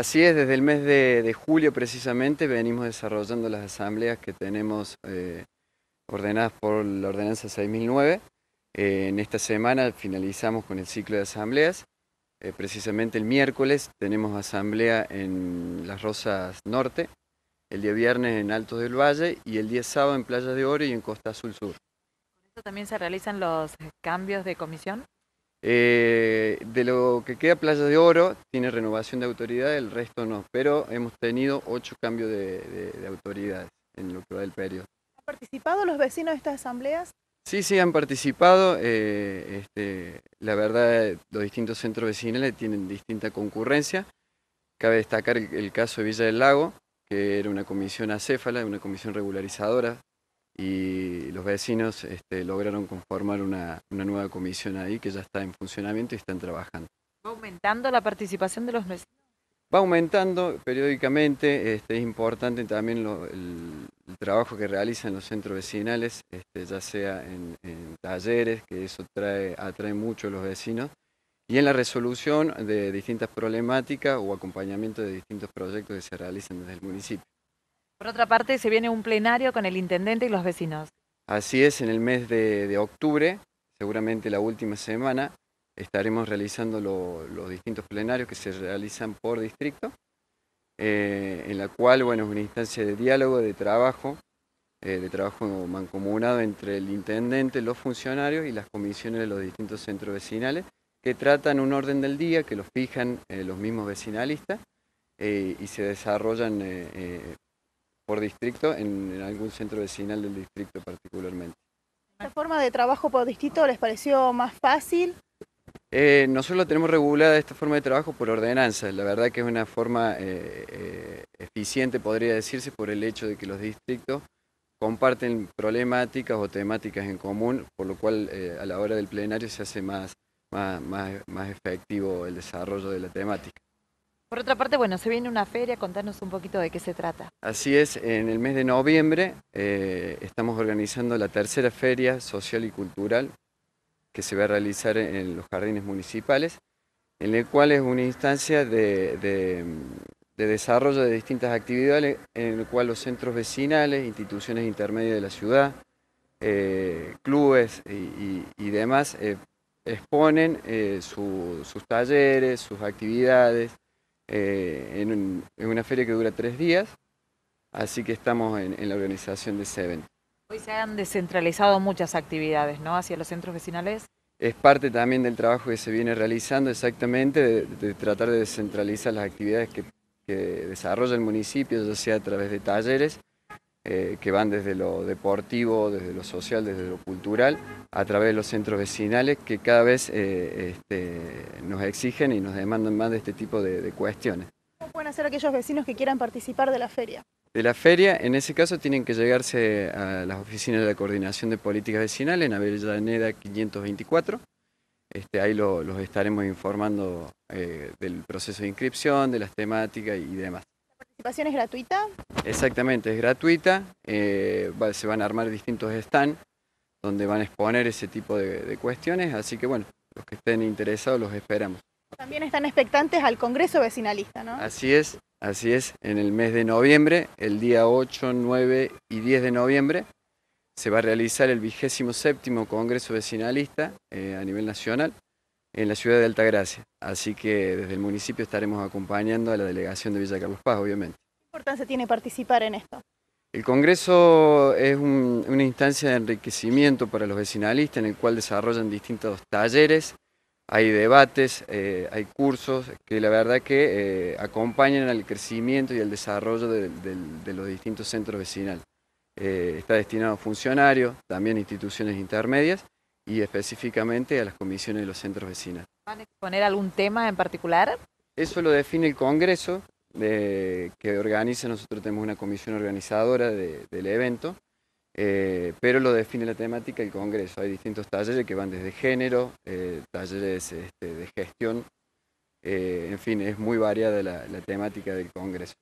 Así es, desde el mes de, julio precisamente venimos desarrollando las asambleas que tenemos eh, ordenadas por la ordenanza 6009. Eh, en esta semana finalizamos con el ciclo de asambleas. Eh, precisamente el miércoles tenemos asamblea en Las Rosas Norte, el día viernes en Altos del Valle y el día sábado en Playas de Oro y en Costa Azul Sur. también se realizan los cambios de comisión? Eh, de lo que queda Playa de Oro, tiene renovación de autoridad, el resto no, pero hemos tenido ocho cambios de, autoridad en lo que va del periodo. ¿Han participado los vecinos de estas asambleas? Sí, sí, han participado. Eh, este, la verdad, los distintos centros vecinales tienen distinta concurrencia. Cabe destacar el, el caso de Villa del Lago, que era una comisión acéfala, una comisión regularizadora y los vecinos este, lograron conformar una, nueva comisión ahí que ya está en funcionamiento y están trabajando. ¿Va aumentando la participación de los vecinos? Va aumentando periódicamente, este, es importante también el, trabajo que realizan los centros vecinales, este, ya sea en, talleres, que eso trae, atrae mucho a los vecinos, y en la resolución de distintas problemáticas o acompañamiento de distintos proyectos que se realizan desde el municipio. Por otra parte, se viene un plenario con el intendente y los vecinos. Así es, en el mes de, octubre, seguramente la última semana, estaremos realizando los distintos plenarios que se realizan por distrito, eh, en la cual, bueno, es una instancia de diálogo, de trabajo, eh, de trabajo mancomunado entre el intendente, los funcionarios y las comisiones de los distintos centros vecinales, que tratan un orden del día, que lo fijan eh, los mismos vecinalistas y se desarrollan por distrito en, algún centro vecinal del distrito particularmente. ¿La forma de trabajo por distrito les pareció más fácil? Eh, nosotros la tenemos regulada esta forma de trabajo por ordenanza. La verdad que es una forma eh, eh, eficiente, podría decirse, por el hecho de que los distritos comparten problemáticas o temáticas en común, por lo cual a la hora del plenario se hace más, más efectivo el desarrollo de la temática. Por otra parte, bueno, se viene una feria, contanos un poquito de qué se trata. Así es, en el mes de noviembre eh, estamos organizando la tercera feria social y cultural que se va a realizar en los jardines municipales, en el cual es una instancia de, desarrollo de distintas actividades, en el cual los centros vecinales, instituciones intermedias de la ciudad, eh, clubes y, demás eh, exponen sus talleres, sus actividades, eh, en, una feria que dura tres días, así que estamos en, la organización de SEVEN. Hoy se han descentralizado muchas actividades, ¿no? Hacia los centros vecinales. Es parte también del trabajo que se viene realizando exactamente, de, tratar de descentralizar las actividades que, que desarrolla el municipio, ya sea a través de talleres eh, que van desde lo deportivo, desde lo social, desde lo cultural, a través de los centros vecinales que cada vez eh, este, nos exigen y nos demandan más de este tipo de, cuestiones. ¿Cómo pueden hacer aquellos vecinos que quieran participar de la feria? De la feria, en ese caso, tienen que llegarse a las oficinas de la Coordinación de Políticas Vecinales en Avellaneda 524. Este, ahí los estaremos informando eh, del proceso de inscripción, de las temáticas y demás participación es gratuita? Exactamente, es gratuita. Eh, se van a armar distintos stands donde van a exponer ese tipo de, cuestiones, así que bueno, los que estén interesados los esperamos. También están expectantes al Congreso Vecinalista, ¿no? Así es, así es, en el mes de noviembre, el día 8, 9 y 10 de noviembre, se va a realizar el vigésimo séptimo Congreso Vecinalista eh, a nivel nacional en la ciudad de Altagracia. Así que desde el municipio estaremos acompañando a la delegación de Villa Carlos Paz, obviamente. ¿Qué importancia tiene participar en esto? El Congreso es una instancia de enriquecimiento para los vecinalistas en el cual desarrollan distintos talleres, hay debates, eh, hay cursos que la verdad que eh, acompañan al crecimiento y al desarrollo de, los distintos centros vecinales. Eh, está destinado a funcionarios, también instituciones intermedias y específicamente a las comisiones de los centros vecinos. ¿Van a exponer algún tema en particular? Eso lo define el Congreso que organiza, nosotros tenemos una comisión organizadora del evento, eh, pero lo define la temática del Congreso. Hay distintos talleres que van desde género, eh, talleres este, de gestión, eh, en fin, es muy variada la temática del Congreso.